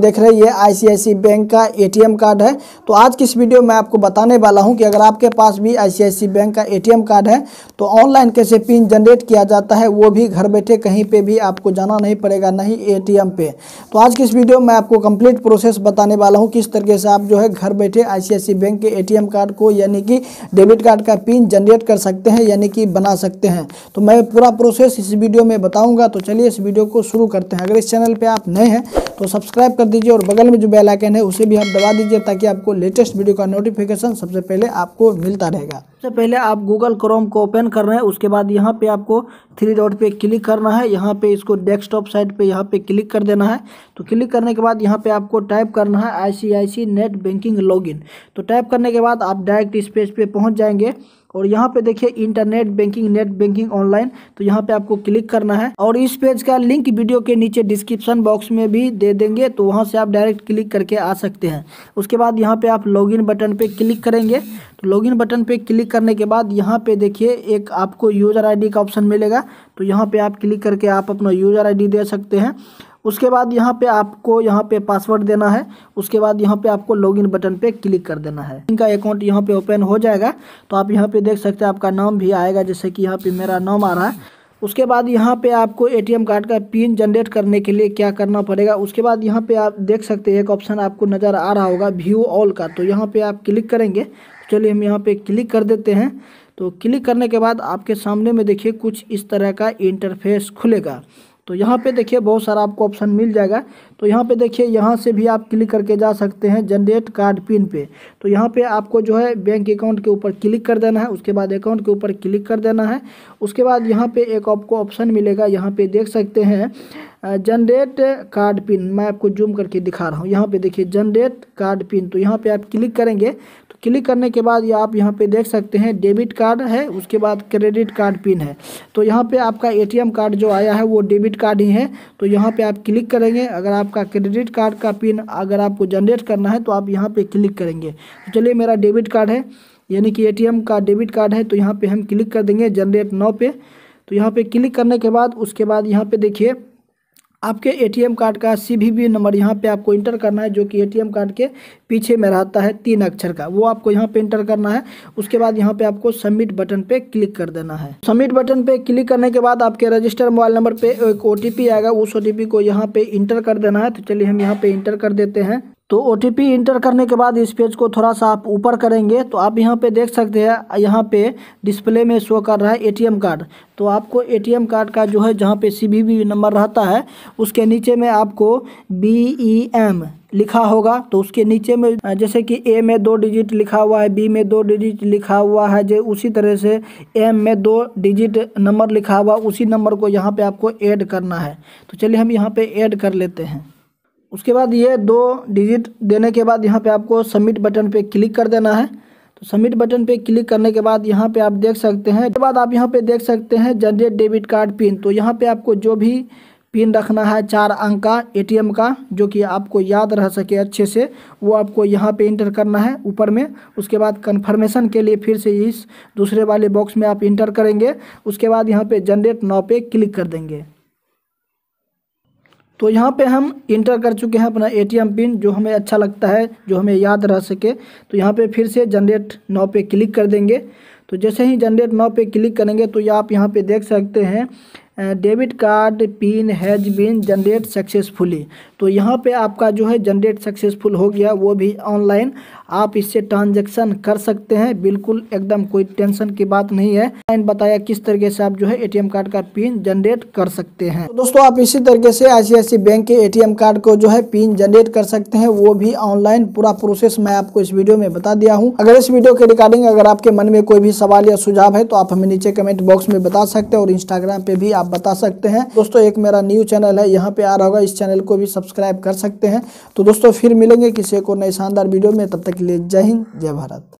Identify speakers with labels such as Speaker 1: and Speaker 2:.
Speaker 1: देख रहे हैं ये आईसीआईसी बैंक का एटीएम कार्ड है तो आज की इस वीडियो में आपको बताने वाला हूं कि अगर आपके पास भी आईसीआईसी बैंक का एटीएम कार्ड है तो ऑनलाइन कैसे पिन जनरेट किया जाता है वो भी घर बैठे कहीं पे भी आपको जाना नहीं पड़ेगा नहीं एटीएम पे तो आज की इस वीडियो में आपको कंप्लीट प्रोसेस बताने वाला हूँ किस तरीके से आप जो है घर बैठे आई बैंक के ए कार्ड को यानी कि डेबिट कार्ड का पिन जनरेट कर सकते हैं यानी कि बना सकते हैं तो मैं पूरा प्रोसेस इस वीडियो में बताऊँगा तो चलिए इस वीडियो को शुरू करते हैं अगर इस चैनल पर आप नए हैं तो सब्सक्राइब कर दीजिए और बगल में जो बेल आइकन है उसे भी आप दबा दीजिए ताकि आपको लेटेस्ट वीडियो का नोटिफिकेशन सबसे पहले आपको मिलता रहेगा सबसे पहले आप गूगल क्रोम को ओपन कर रहे हैं उसके बाद यहाँ पे आपको थ्री डॉट पे क्लिक करना है यहाँ पे इसको डेस्कटॉप साइट पे यहाँ पे क्लिक कर देना है तो क्लिक करने के बाद यहाँ पे आपको टाइप करना है सी नेट बैंकिंग लॉगिन तो टाइप करने के बाद आप डायरेक्ट इस पेज पे पहुँच जाएंगे और यहाँ पे देखिए internet banking net banking online तो यहाँ पे आपको क्लिक करना है और इस पेज का लिंक वीडियो के नीचे डिस्क्रिप्शन बॉक्स में भी दे देंगे तो वहाँ से आप डायरेक्ट क्लिक करके आ सकते हैं उसके बाद यहाँ पे आप लॉगिन बटन पे क्लिक करेंगे लॉगिन बटन पे क्लिक करने के बाद यहाँ पे देखिए एक आपको यूज़र आईडी का ऑप्शन मिलेगा तो यहाँ पे आप क्लिक करके आप अपना यूज़र आईडी दे सकते हैं उसके बाद यहाँ पे आपको यहाँ पे पासवर्ड देना है उसके बाद यहाँ पे आपको लॉगिन बटन पे क्लिक कर देना है इनका अकाउंट यहाँ पे ओपन हो जाएगा तो आप यहाँ पे देख सकते हैं आपका नाम भी आएगा जैसे कि यहाँ पे मेरा नाम आ रहा है उसके बाद यहाँ पे आपको एटीएम कार्ड का पिन जनरेट करने के लिए क्या करना पड़ेगा उसके बाद यहाँ पे आप देख सकते हैं एक ऑप्शन आपको नज़र आ रहा होगा व्यू ऑल का तो यहाँ पे आप क्लिक करेंगे चलिए हम यहाँ पे क्लिक कर देते हैं तो क्लिक करने के बाद आपके सामने में देखिए कुछ इस तरह का इंटरफेस खुलेगा तो यहाँ पे देखिए बहुत सारा आपको ऑप्शन मिल जाएगा तो यहाँ पे देखिए यहाँ से भी आप क्लिक करके जा सकते हैं जनरेट कार्ड पिन पे तो यहाँ पे आपको जो है बैंक अकाउंट के ऊपर क्लिक कर देना है उसके बाद अकाउंट के ऊपर क्लिक कर देना है उसके बाद यहाँ पे एक आपको ऑप्शन मिलेगा यहाँ पे देख सकते हैं जनरेट कार्ड पिन मैं आपको जूम करके दिखा रहा हूँ यहाँ पे देखिए जनरेट कार्ड पिन तो यहाँ पे आप क्लिक करेंगे क्लिक करने के बाद ये आप यहाँ पे देख सकते हैं डेबिट कार्ड है उसके बाद क्रेडिट कार्ड पिन है तो यहाँ पे आपका एटीएम कार्ड जो आया है वो डेबिट कार्ड ही है तो यहाँ पे आप क्लिक करेंगे अगर आपका क्रेडिट कार्ड का पिन अगर आपको जनरेट करना है तो आप यहाँ पर क्लिक करेंगे तो चलिए मेरा डेबिट कार्ड है यानी कि ए का डेबिट कार्ड है तो यहाँ पर हम क्लिक कर देंगे जनरेट नौ पे तो यहाँ पर क्लिक करने के बाद उसके बाद यहाँ पर देखिए आपके एटीएम कार्ड का सीवीवी नंबर यहाँ पे आपको इंटर करना है जो कि एटीएम कार्ड के पीछे में रहता है तीन अक्षर का वो आपको यहाँ पे इंटर करना है उसके बाद यहाँ पे आपको सबमिट बटन पे क्लिक कर देना है सबमिट बटन पे क्लिक करने के बाद आपके रजिस्टर मोबाइल नंबर पे एक ओ आएगा उस ओ को यहाँ पे इंटर कर देना है तो चलिए हम यहाँ पे इंटर कर देते हैं तो ओ इंटर करने के बाद इस पेज को थोड़ा सा आप ऊपर करेंगे तो आप यहाँ पे देख सकते हैं यहाँ पे डिस्प्ले में शो कर रहा है एटीएम कार्ड तो आपको एटीएम कार्ड का जो है जहाँ पे सीवीवी नंबर रहता है उसके नीचे में आपको बी ई एम लिखा होगा तो उसके नीचे में जैसे कि ए में दो डिजिट लिखा हुआ है बी में दो डिजिट लिखा हुआ है जो उसी तरह से एम में दो डिजिट नंबर लिखा हुआ उसी नंबर को यहाँ पर आपको ऐड करना है तो चलिए हम यहाँ पर ऐड कर लेते हैं उसके बाद ये दो डिजिट देने के बाद यहाँ पे आपको सबमिट बटन पे क्लिक कर देना है तो सबमिट बटन पे क्लिक करने के बाद यहाँ पे आप देख सकते हैं उसके बाद आप यहाँ पे देख सकते हैं जनरेट डेबिट कार्ड पिन तो यहाँ पे आपको जो भी पिन रखना है चार अंक का एटीएम का जो कि आपको याद रह सके अच्छे से वो आपको यहाँ पे इंटर करना है ऊपर में उसके बाद कन्फर्मेशन के लिए फिर से इस दूसरे वाले बॉक्स में आप इंटर करेंगे उसके बाद यहाँ पे जनरेट नाव पे क्लिक कर देंगे तो यहाँ पे हम इंटर कर चुके हैं अपना एटीएम पिन जो हमें अच्छा लगता है जो हमें याद रह सके तो यहाँ पे फिर से जनरेट नाव पे क्लिक कर देंगे तो जैसे ही जनरेट नाव पे क्लिक करेंगे तो ये आप यहाँ पे देख सकते हैं debit card pin has been generate successfully तो यहाँ पे आपका जो है जनरेट सक्सेसफुल हो गया वो भी ऑनलाइन आप इससे ट्रांजैक्शन कर सकते हैं बिल्कुल एकदम कोई टेंशन की बात नहीं है ऑनलाइन बताया किस तरीके से आप जो है एटीएम कार्ड का पिन जनरेट कर सकते हैं तो दोस्तों आप इसी तरीके से आई बैंक के ए कार्ड को जो है पिन जनरेट कर सकते हैं वो भी ऑनलाइन पूरा प्रोसेस मैं आपको इस वीडियो में बता दिया हूँ अगर इस वीडियो के रिगार्डिंग अगर आपके मन में कोई भी सवाल या सुझाव है तो आप हमें नीचे कमेंट बॉक्स में बता सकते हैं और इंस्टाग्राम पे भी आप आप बता सकते हैं दोस्तों एक मेरा न्यू चैनल है यहाँ पे आ रहा होगा इस चैनल को भी सब्सक्राइब कर सकते हैं तो दोस्तों फिर मिलेंगे किसी को नए शानदार वीडियो में तब तक के लिए जय हिंद जय भारत